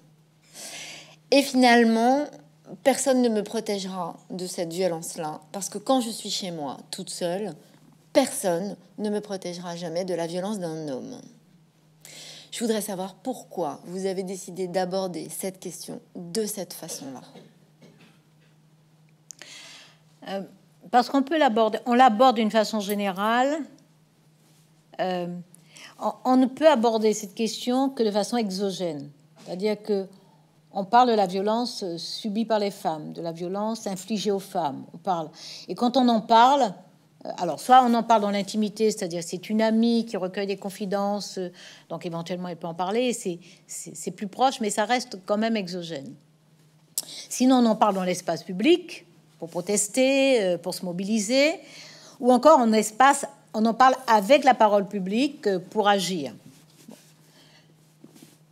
Et finalement, personne ne me protégera de cette violence-là. Parce que quand je suis chez moi, toute seule, personne ne me protégera jamais de la violence d'un homme. Je voudrais savoir pourquoi vous avez décidé d'aborder cette question de cette façon-là. Euh, parce qu'on peut l'aborder, on l'aborde d'une façon générale. Euh, on, on, ne peut aborder cette question que de façon exogène, c'est-à-dire que on parle de la violence subie par les femmes, de la violence infligée aux femmes. On parle, et quand on en parle, euh, alors, soit on en parle dans l'intimité, c'est-à-dire c'est une amie qui recueille des confidences, euh, donc éventuellement elle peut en parler, c'est plus proche, mais ça reste quand même exogène. Sinon, on en parle dans l'espace public, pour protester, euh, pour se mobiliser, ou encore en espace, on en parle avec la parole publique pour agir.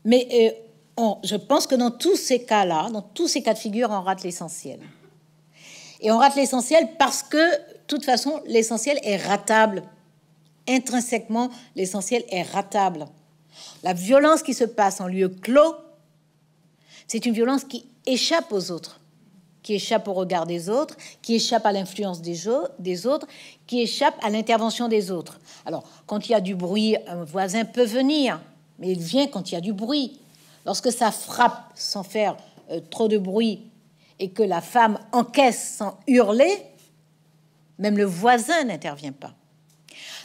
Mais je pense que dans tous ces cas-là, dans tous ces cas de figure, on rate l'essentiel. Et on rate l'essentiel parce que toute façon, l'essentiel est ratable. Intrinsèquement, l'essentiel est ratable. La violence qui se passe en lieu clos, c'est une violence qui échappe aux autres, qui échappe au regard des autres, qui échappe à l'influence des, autres, qui échappe à l'intervention des autres. Alors, quand il y a du bruit, un voisin peut venir, mais il vient quand il y a du bruit. Lorsque ça frappe sans faire euh, trop de bruit et que la femme encaisse sans hurler, même le voisin n'intervient pas.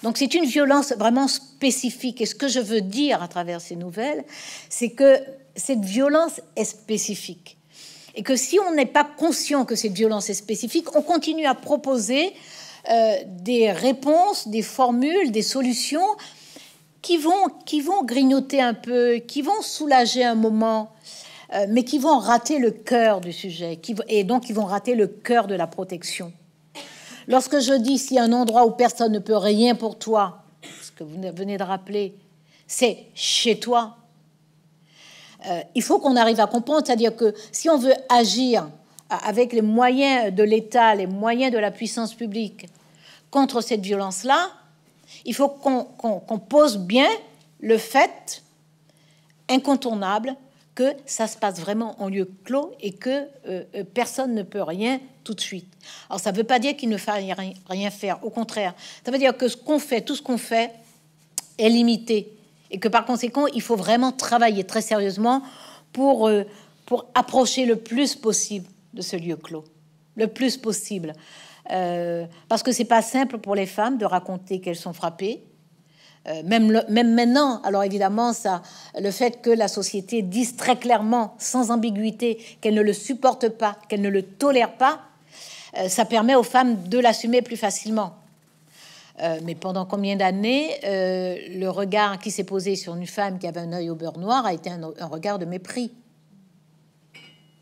Donc c'est une violence vraiment spécifique. Et ce que je veux dire à travers ces nouvelles, c'est que cette violence est spécifique. Et que si on n'est pas conscient que cette violence est spécifique, on continue à proposer euh, des réponses, des formules, des solutions qui vont, qui vont grignoter un peu, qui vont soulager un moment, euh, mais qui vont rater le cœur du sujet, et donc qui vont rater le cœur de la protection. Lorsque je dis s'il y a un endroit où personne ne peut rien pour toi, ce que vous venez de rappeler, c'est chez toi. Euh, il faut qu'on arrive à comprendre, c'est-à-dire que si on veut agir euh, avec les moyens de l'État, les moyens de la puissance publique contre cette violence-là, il faut qu'on pose bien le fait incontournable que ça se passe vraiment en lieu clos et que euh, euh, personne ne peut rien tout de suite. Alors ça ne veut pas dire qu'il ne faille rien faire, au contraire. Ça veut dire que ce qu'on fait, tout ce qu'on fait est limité et que par conséquent, il faut vraiment travailler très sérieusement pour, euh, pour approcher le plus possible de ce lieu clos, le plus possible. parce que ce n'est pas simple pour les femmes de raconter qu'elles sont frappées, euh, même, maintenant, alors évidemment, le fait que la société dise très clairement, sans ambiguïté, qu'elle ne le supporte pas, qu'elle ne le tolère pas, euh, ça permet aux femmes de l'assumer plus facilement. Euh, mais pendant combien d'années, le regard qui s'est posé sur une femme qui avait un œil au beurre noir a été un, regard de mépris.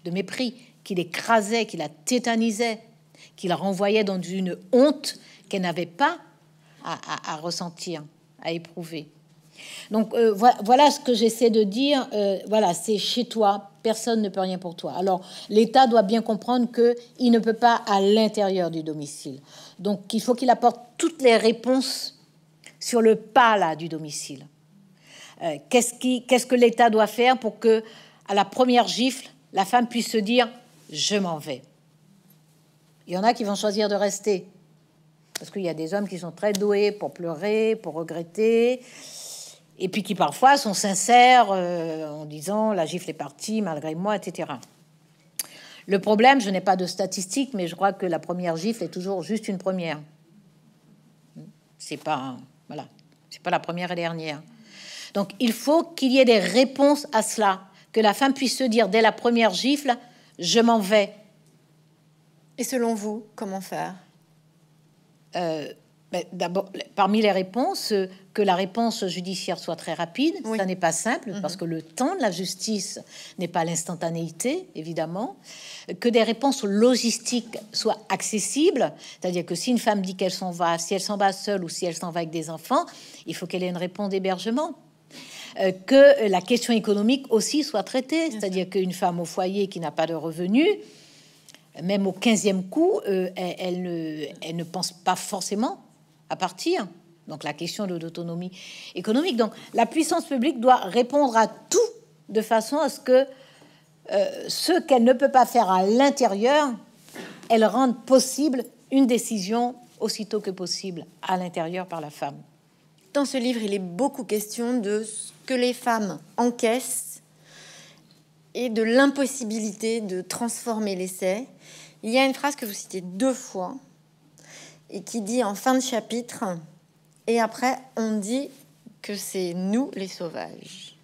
De mépris, qui l'écrasait, qui la tétanisait, qui la renvoyait dans une honte qu'elle n'avait pas à ressentir à éprouver. Donc euh, voilà ce que j'essaie de dire. Euh, voilà, c'est chez toi. Personne ne peut rien pour toi. Alors l'État doit bien comprendre qu'il ne peut pas à l'intérieur du domicile. Donc il faut qu'il apporte toutes les réponses sur le pas là du domicile. Euh, qui, Qu'est-ce que l'État doit faire pour que, à la première gifle, la femme puisse se dire je m'en vais. Il y en a qui vont choisir de rester. Parce qu'il y a des hommes qui sont très doués pour pleurer, pour regretter, et puis qui parfois sont sincères euh, en disant la gifle est partie malgré moi, etc. Le problème, je n'ai pas de statistiques, mais je crois que la première gifle est toujours juste une première. C'est pas voilà, c'est pas la première et dernière. Donc il faut qu'il y ait des réponses à cela, que la femme puisse se dire dès la première gifle, je m'en vais. Et selon vous, comment faire euh, ben, d'abord, parmi les réponses, euh, que la réponse judiciaire soit très rapide, oui. ça n'est pas simple mhm. parce que le temps de la justice n'est pas l'instantanéité, évidemment. Que des réponses logistiques soient accessibles, c'est-à-dire que si une femme dit qu'elle s'en va, si elle s'en va seule ou si elle s'en va avec des enfants, il faut qu'elle ait une réponse d'hébergement. Euh, que la question économique aussi soit traitée, c'est-à-dire qu'une femme au foyer qui n'a pas de revenus, même au 15e coup, euh, elle, ne, pense pas forcément à partir. Donc la question de l'autonomie économique. Donc la puissance publique doit répondre à tout de façon à ce que euh, ce qu'elle ne peut pas faire à l'intérieur, elle rende possible une décision aussitôt que possible à l'intérieur par la femme. Dans ce livre, il est beaucoup question de ce que les femmes encaissent et de l'impossibilité de transformer l'essai. Il y a une phrase que vous citez deux fois et qui dit en fin de chapitre, et après on dit que c'est nous les sauvages.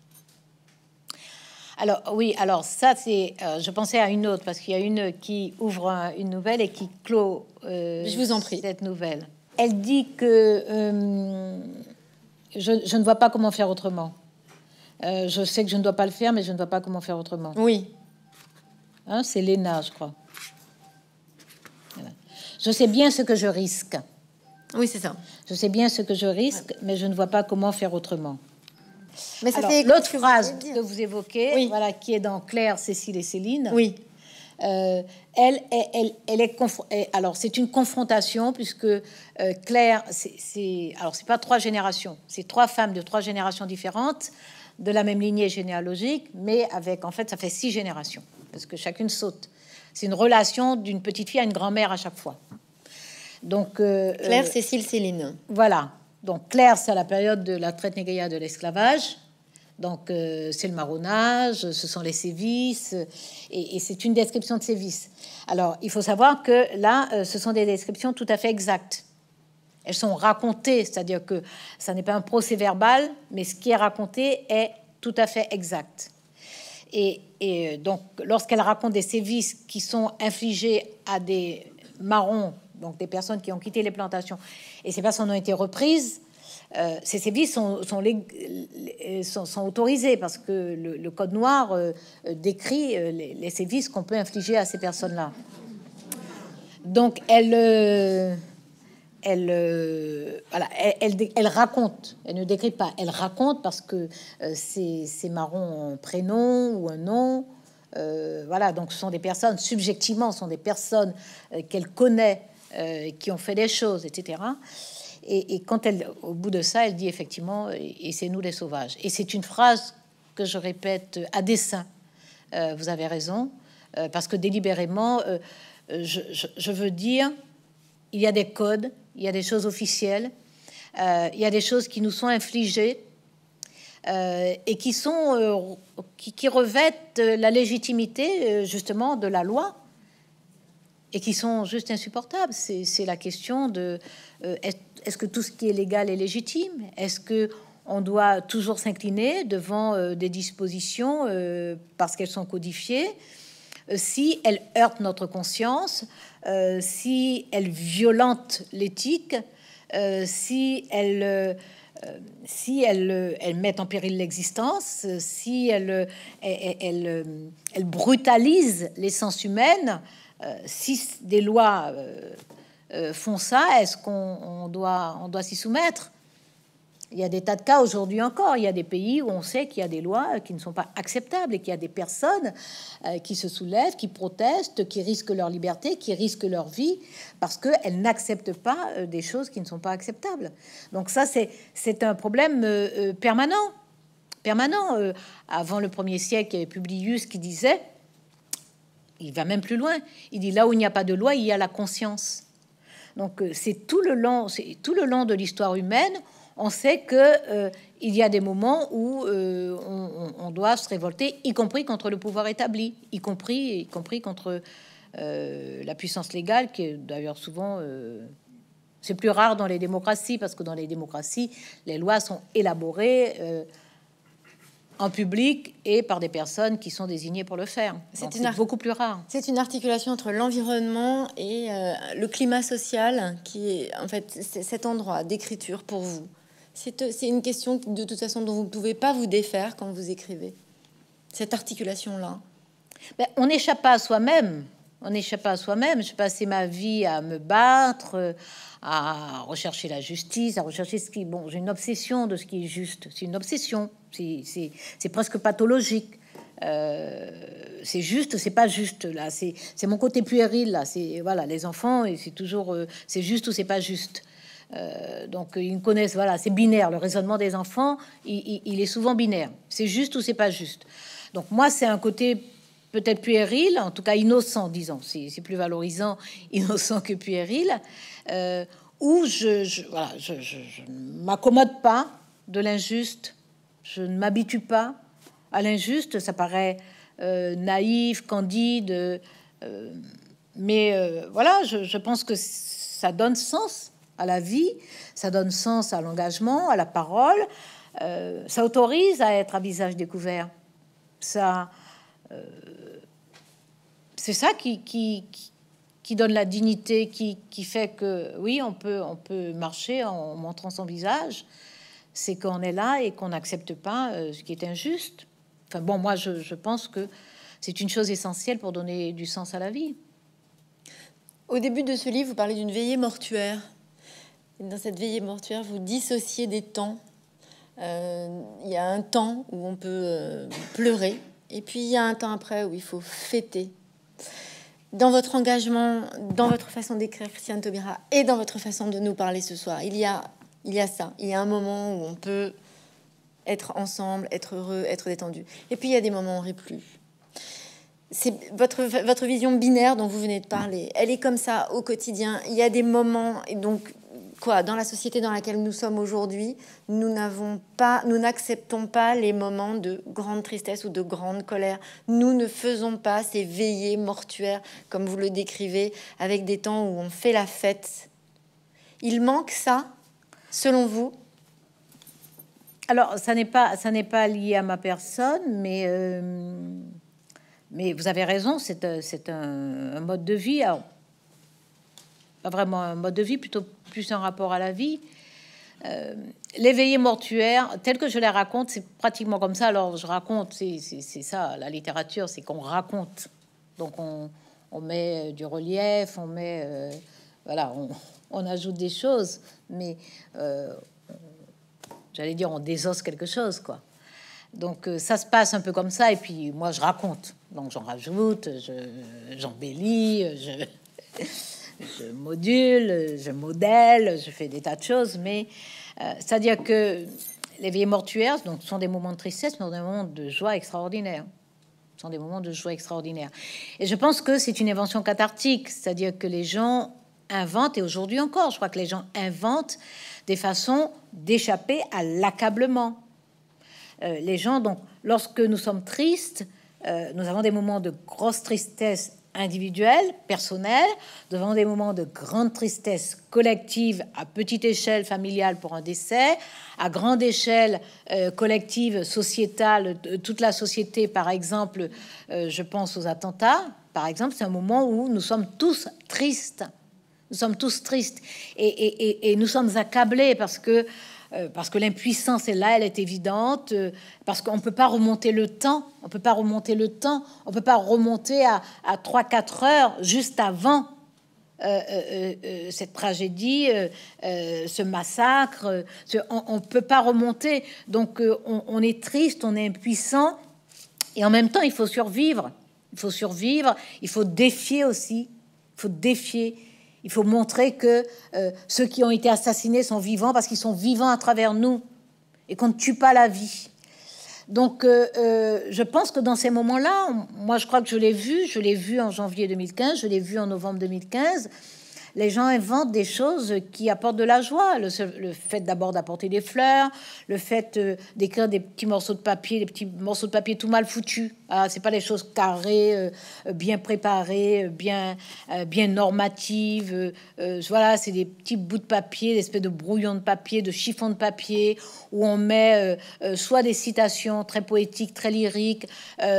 Alors oui, alors ça c'est, euh, je pensais à une autre parce qu'il y a une qui ouvre une nouvelle et qui clôt. Euh, je vous en prie. Cette nouvelle. Elle dit que euh, je, ne vois pas comment faire autrement. je sais que je ne dois pas le faire, mais je ne vois pas comment faire autrement. Oui. Hein, c'est Léna, je crois. Je sais bien ce que je risque. Oui, c'est ça. Je sais bien ce que je risque, mais je ne vois pas comment faire autrement. Mais ça l'autre phrase que, vous évoquez, voilà, qui est dans Claire, Cécile et Céline. Oui. Euh, elle, est, elle, elle, est alors c'est une confrontation puisque euh, Claire, c'est alors c'est pas trois générations, c'est trois femmes de trois générations différentes de la même lignée généalogique, mais avec en fait ça fait six générations parce que chacune saute. C'est une relation d'une petite fille à une grand-mère à chaque fois. Donc euh, Claire, euh, Cécile, Céline. Voilà. Donc Claire, c'est à la période de la traite négrière de l'esclavage. Donc euh, c'est le marronnage, ce sont les sévices, et, c'est une description de sévices. Alors il faut savoir que là, ce sont des descriptions tout à fait exactes. Elles sont racontées, c'est-à-dire que ça n'est pas un procès verbal, mais ce qui est raconté est tout à fait exact. Et, euh, donc, lorsqu'elle raconte des sévices qui sont infligés à des marrons, donc des personnes qui ont quitté les plantations, et ces personnes ont été reprises, euh, ces sévices euh, sont, sont, autorisés parce que le, Code noir décrit les, sévices qu'on peut infliger à ces personnes-là. Donc, elle elle, euh, voilà, elle, elle, raconte, elle ne décrit pas, elle raconte parce que euh, c'est marron un prénom ou un nom. Euh, voilà, donc ce sont des personnes, subjectivement, ce sont des personnes euh, qu'elle connaît, qui ont fait des choses, etc. Et, quand elle, au bout de ça, elle dit effectivement, et, c'est nous les sauvages. Et c'est une phrase que je répète à dessein. vous avez raison, parce que délibérément, je veux dire, il y a des codes il y a des choses officielles, euh, il y a des choses qui nous sont infligées euh, et qui, sont, euh, qui, qui, revêtent la légitimité justement de la loi et qui sont juste insupportables. C'est la question de est-ce que tout ce qui est légal est légitime Est-ce que on doit toujours s'incliner devant des dispositions parce qu'elles sont codifiées euh, si elle heurte notre conscience, euh, si elle violente l'éthique, euh, si elle, si elle, elle met en péril l'existence, si elle, elle, elle, brutalise l'essence humaine, si des lois font ça, est-ce qu'on doit, on doit s'y soumettre il y a des tas de cas aujourd'hui encore. Il y a des pays où on sait qu'il y a des lois euh, qui ne sont pas acceptables et qu'il y a des personnes euh, qui se soulèvent, qui protestent, qui risquent leur liberté, qui risquent leur vie parce qu'elles n'acceptent pas euh, des choses qui ne sont pas acceptables. Donc ça, c'est un problème permanent. Permanent. Avant le 1 siècle, il y avait Publius qui disait, il va même plus loin, il dit là où il n'y a pas de loi, il y a la conscience. Donc c'est tout le long, c'est tout le long de l'histoire humaine, on sait que euh, il y a des moments où euh, on, doit se révolter, y compris contre le pouvoir établi, y compris, y compris contre euh, la puissance légale, qui est d'ailleurs souvent c'est plus rare dans les démocraties parce que dans les démocraties, les lois sont élaborées en public et par des personnes qui sont désignées pour le faire. C'est beaucoup plus rare. C'est une articulation entre l'environnement et le climat social qui est en fait cet endroit d'écriture pour vous. Euh, c'est une question de toute façon dont vous ne pouvez pas vous défaire quand vous écrivez. Cette articulation-là. Ben, on n'échappe pas à soi-même. On n'échappe pas à soi-même. Je passais ma vie à me battre, euh, à rechercher la justice, à rechercher ce qui... Bon, j'ai une obsession de ce qui est juste. C'est une obsession. C'est presque pathologique. Euh, c'est juste, c'est pas juste là. C'est mon côté puéril là. C'est voilà, les enfants et c'est toujours c'est juste ou c'est pas juste. Euh, donc euh, ils connaissent, voilà, c'est binaire. Le raisonnement des enfants, il, est souvent binaire. C'est juste ou c'est pas juste. Donc moi, c'est un côté peut-être puéril, en tout cas innocent, disons. C'est plus valorisant innocent que puéril. Euh, ou où je, ne m'accommode pas de l'injuste. Je ne m'habitue pas à l'injuste. Ça paraît naïf, candide. mais voilà, je pense que ça donne sens à la vie, ça donne sens à l'engagement, à la parole, euh, ça autorise à être à visage découvert. Ça, euh, c'est ça qui, qui, donne la dignité, qui, fait que oui, on peut, on peut marcher en montrant son visage. C'est qu'on est là et qu'on n'accepte pas euh, ce qui est injuste. Enfin bon, moi je, je pense que c'est une chose essentielle pour donner du sens à la vie. Au début de ce livre, vous parlez d'une veillée mortuaire. Dans cette veillée mortuaire, vous dissociez des temps. Euh, il y a un temps où on peut euh, pleurer, et puis il y a un temps après où il faut fêter. Dans votre engagement, dans votre façon d'écrire Christiane Taubira et dans votre façon de nous parler ce soir, il y a, il y a ça. Il y a un moment où on peut être ensemble, être heureux, être détendu. Et puis il y a des moments où on ne plus. C'est votre, votre vision binaire dont vous venez de parler. Elle est comme ça au quotidien. Il y a des moments, et donc quoi, dans la société dans laquelle nous sommes aujourd'hui, nous n'avons pas, nous n'acceptons pas les moments de grande tristesse ou de grande colère. Nous ne faisons pas ces veillées mortuaires, comme vous le décrivez, avec des temps où on fait la fête. Il manque ça, selon vous Alors, ça n'est pas, ça n'est pas lié à ma personne, mais. Euh, mais vous avez raison, euh, c'est un, un, mode de vie vraiment un mode de vie, plutôt plus un rapport à la vie. Euh, L'éveillé mortuaire, tel que je la raconte, c'est pratiquement comme ça. Alors, je raconte, c'est ça, la littérature, c'est qu'on raconte. Donc, on, on, met euh, du relief, on met. Euh, voilà, on, on, ajoute des choses, mais euh, j'allais dire, on désosse quelque chose, quoi. Donc ça se passe un peu comme ça, et puis moi je raconte, donc j'en rajoute, j'embellis, je, je module, je modèle, je fais des tas de choses, mais euh, c'est-à-dire que les vieilles mortuaires donc, sont des moments de tristesse, mais des moments de joie extraordinaire. Ce sont des moments de joie extraordinaire. Et je pense que c'est une invention cathartique, c'est-à-dire que les gens inventent, et aujourd'hui encore, je crois que les gens inventent des façons d'échapper à l'accablement. Euh, les gens, donc, lorsque nous sommes tristes, euh, nous avons des moments de grosse tristesse individuelle, personnelle, devant des moments de grande tristesse collective à petite échelle familiale pour un décès, à grande échelle euh, collective, sociétale, toute la société, par exemple, euh, je pense aux attentats, par exemple, c'est un moment où nous sommes tous tristes. Nous sommes tous tristes et nous sommes accablés parce que euh, parce que l'impuissance est là, elle est évidente, euh, parce qu'on ne peut pas remonter le temps, on ne peut pas remonter le temps, on ne peut pas remonter à, 3-4 heures juste avant euh, cette tragédie, ce massacre, on ne peut pas remonter. Donc on, on, est triste, on est impuissant, et en même temps il faut survivre. Il faut survivre, il faut défier aussi, il faut défier. Il faut montrer que euh, ceux qui ont été assassinés sont vivants parce qu'ils sont vivants à travers nous et qu'on ne tue pas la vie. Donc, euh, euh, je pense que dans ces moments-là, moi, je crois que je l'ai vu. Je l'ai vu en janvier 2015, je l'ai vu en novembre 2015. Les gens inventent des choses qui apportent de la joie. Le, fait d'abord d'apporter des fleurs, le fait d'écrire des petits morceaux de papier, des petits morceaux de papier tout mal foutus ah, c'est pas les choses carrées, euh, bien préparées, euh, bien, euh, bien normatives. voilà, c'est des petits bouts de papier, des espèces de brouillons de papier, de chiffons de papier, où on met soit des citations très poétiques, très lyriques,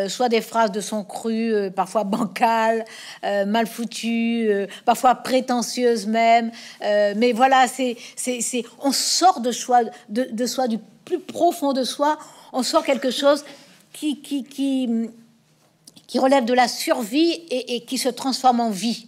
soit des phrases de son cru, parfois bancales, mal foutues, parfois prétentieuses même. mais voilà, c'est, c'est, on sort de, soi, de, de soi, du plus profond de soi, on sort quelque chose qui, qui, relève de la survie et, qui se transforme en vie.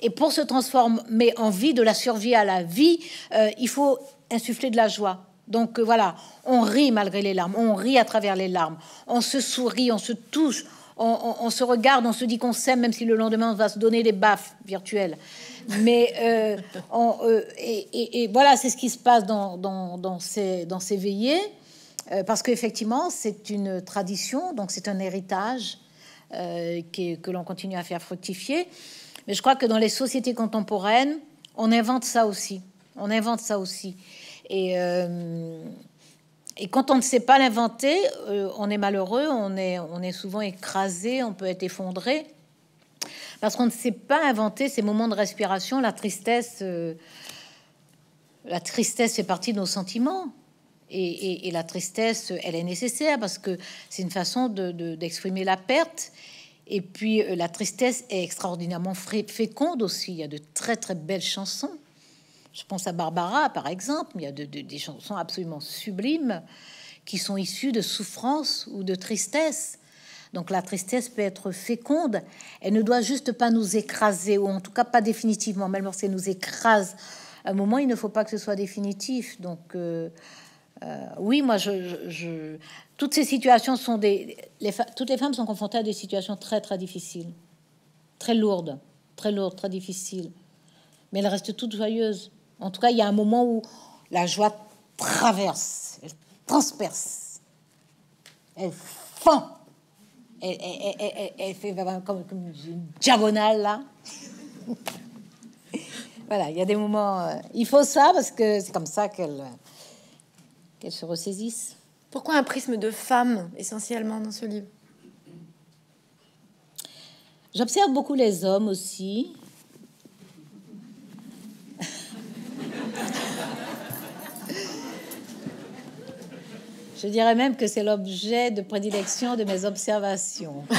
Et pour se transformer en vie, de la survie à la vie, euh, il faut insuffler de la joie. Donc euh, voilà, on rit malgré les larmes, on rit à travers les larmes, on se sourit, on se touche, on, se regarde, on se dit qu'on s'aime, même si le lendemain on va se donner des baffes virtuelles. Mais euh, et, voilà, c'est ce qui se passe dans, ces, dans ces veillées. Euh, parce qu'effectivement, c'est une tradition, donc c'est un héritage euh, que l'on continue à faire fructifier. Mais je crois que dans les sociétés contemporaines, on invente ça aussi. On invente ça aussi. Et, euh, quand on ne sait pas l'inventer, on est malheureux, on est, on est souvent écrasé, on peut être effondré. Parce qu'on ne sait pas inventer ces moments de respiration, la tristesse. La tristesse fait partie de nos sentiments. Et, la tristesse, elle est nécessaire parce que c'est une façon d'exprimer de, la perte. Et puis euh, la tristesse est extraordinairement féconde aussi. Il y a de très très belles chansons. Je pense à Barbara par exemple. Il y a des chansons absolument sublimes qui sont issues de souffrance ou de tristesse. Donc la tristesse peut être féconde. Elle ne doit juste pas nous écraser, ou en tout cas pas définitivement. Même lorsqu'elle nous écrase, un moment, il ne faut pas que ce soit définitif. Donc euh, euh, oui, moi, je, toutes ces situations sont des. Les, toutes les femmes sont confrontées à des situations très, très difficiles, très lourdes, très lourdes, très difficiles. Mais elles restent toutes joyeuses. En tout cas, il y a un moment où la joie traverse, elle transperce, elle fend, elle, fait comme, une diagonale là. voilà, il y a des moments. Euh, il faut ça parce que c'est comme ça qu'elle qu'elles se ressaisissent. Pourquoi un prisme de femme essentiellement dans ce livre J'observe beaucoup les hommes aussi. Je dirais même que c'est l'objet de prédilection de mes observations.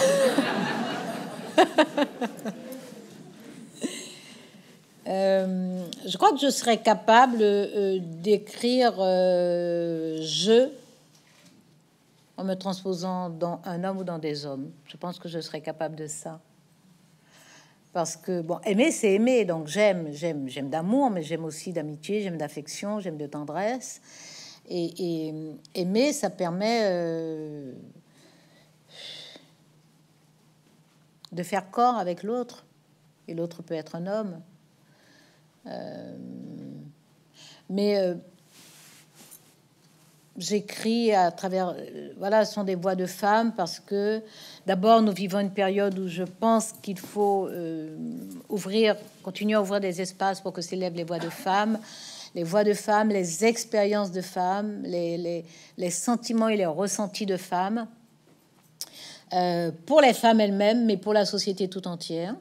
Euh, je crois que je serais capable euh, d'écrire euh, je en me transposant dans un homme ou dans des hommes. Je pense que je serais capable de ça. Parce que, bon, aimer, c'est aimer. Donc j'aime, j'aime, j'aime d'amour, mais j'aime aussi d'amitié, j'aime d'affection, j'aime de tendresse. Et, et, aimer, ça permet de faire corps avec l'autre. Et l'autre peut être un homme euh, mais euh, j'écris à travers, euh, voilà, ce sont des voix de femmes parce que d'abord nous vivons une période où je pense qu'il faut ouvrir, continuer à ouvrir des espaces pour que s'élèvent les voix de femmes, les voix de femmes, les expériences de femmes, les, les, les sentiments et les ressentis de femmes, pour les femmes elles-mêmes, mais pour la société tout entière.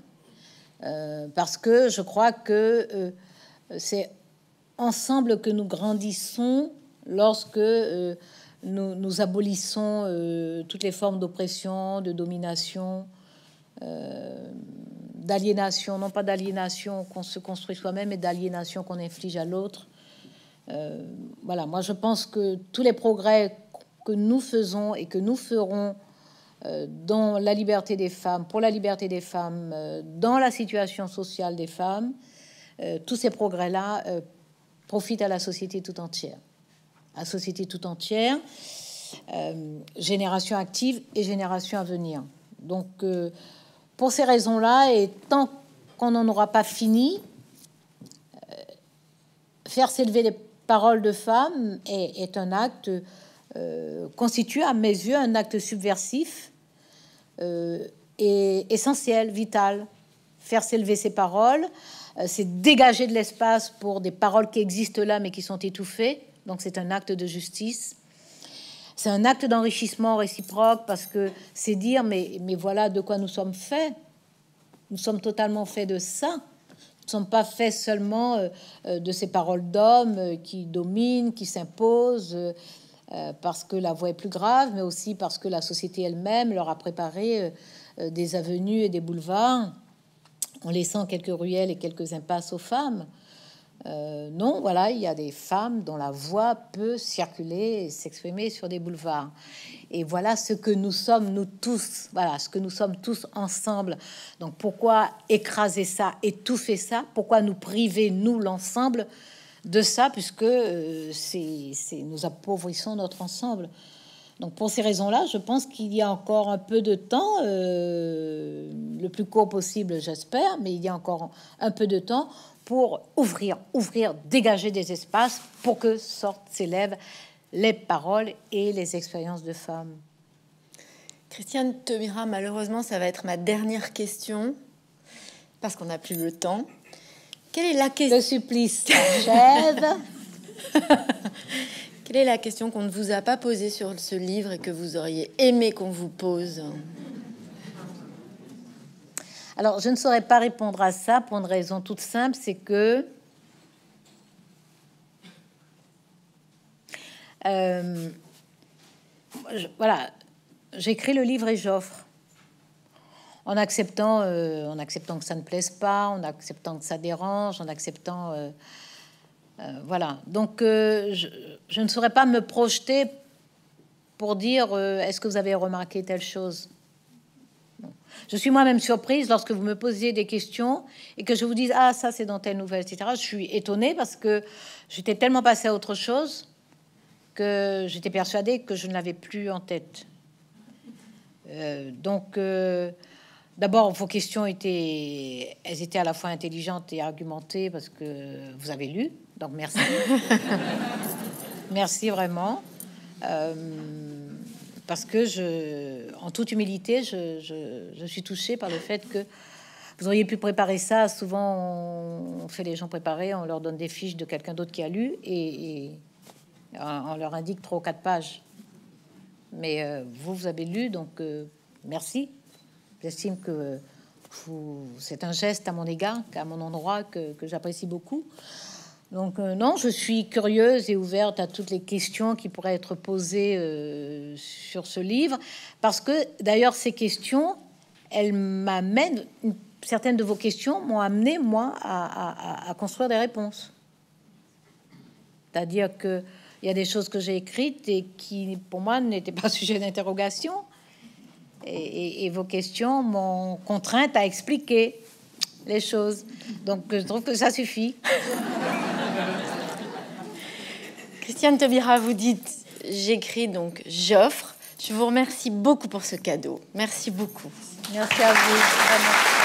Euh, parce que je crois que euh, c'est ensemble que nous grandissons lorsque euh, nous, nous, abolissons toutes les formes d'oppression, de domination, d'aliénation, non pas d'aliénation qu'on se construit soi-même, mais d'aliénation qu'on inflige à l'autre. voilà, moi je pense que tous les progrès que nous faisons et que nous ferons euh, dans la liberté des femmes, pour la liberté des femmes, euh, dans la situation sociale des femmes, euh, tous ces progrès-là profitent à la société tout entière. À la société tout entière, génération active et génération à venir. Donc, pour ces raisons-là, et tant qu'on n'en aura pas fini, faire s'élever les paroles de femmes est, un acte constitue à mes yeux un acte subversif euh, est essentiel, vital. Faire s'élever ces paroles, euh, c'est dégager de l'espace pour des paroles qui existent là mais qui sont étouffées. Donc c'est un acte de justice. C'est un acte d'enrichissement réciproque parce que c'est dire mais, mais voilà de quoi nous sommes faits. Nous sommes totalement faits de ça. Nous ne sommes pas faits seulement euh, de ces paroles d'hommes qui dominent, qui s'imposent, euh, parce que la voie est plus grave, mais aussi parce que la société elle-même leur a préparé euh, euh, des avenues et des boulevards en laissant quelques ruelles et quelques impasses aux femmes. non, voilà, il y a des femmes dont la voix peut circuler et s'exprimer sur des boulevards. Et voilà ce que nous sommes, nous tous, voilà ce que nous sommes tous ensemble. Donc pourquoi écraser ça, étouffer ça Pourquoi nous priver, nous, l'ensemble de ça, puisque euh, c'est, nous appauvrissons notre ensemble. Donc pour ces raisons-là, je pense qu'il y a encore un peu de temps, euh, le plus court possible j'espère, mais il y a encore un peu de temps pour ouvrir, ouvrir, dégager des espaces pour que sortent, s'élèvent les paroles et les expériences de femmes. Christiane Temira, malheureusement, ça va être ma dernière question, parce qu'on n'a plus le temps. Quelle est la question Quelle est la question qu'on ne vous a pas posée sur ce livre et que vous auriez aimé qu'on vous pose Alors, je ne saurais pas répondre à ça pour une raison toute simple, c'est que euh, voilà, j'écris le livre et j'offre en acceptant, euh, en acceptant que ça ne plaise pas, en acceptant que ça dérange, en acceptant, euh, euh, voilà. Donc, je, ne saurais pas me projeter pour dire est-ce que vous avez remarqué telle chose. Je suis moi-même surprise lorsque vous me posiez des questions et que je vous dise ah ça c'est dans telle nouvelle, etc. Je suis étonnée parce que j'étais tellement passée à autre chose que j'étais persuadée que je ne l'avais plus en tête. donc D'abord, vos questions étaient, elles étaient à la fois intelligentes et argumentées parce que vous avez lu. Donc merci. merci vraiment. Euh, parce que je, en toute humilité, je, suis touchée par le fait que vous auriez pu préparer ça. Souvent, on fait les gens préparer, on leur donne des fiches de quelqu'un d'autre qui a lu et, on leur indique trois ou quatre pages. Mais euh, vous, vous avez lu, donc euh, merci. J'estime que c'est un geste à mon égard, à mon endroit, que, j'apprécie beaucoup. Donc euh, non, je suis curieuse et ouverte à toutes les questions qui pourraient être posées euh, sur ce livre, parce que d'ailleurs ces questions, elles m'amènent, certaines de vos questions m'ont amené moi à, à, construire des réponses. C'est-à-dire qu'il y a des choses que j'ai écrites et qui pour moi n'étaient pas sujet d'interrogation, et, vos questions m'ont contrainte à expliquer les choses. Donc je trouve que ça suffit. Christiane Taubira, vous dites j'écris donc j'offre. Je vous remercie beaucoup pour ce cadeau. Merci beaucoup. Merci à vous.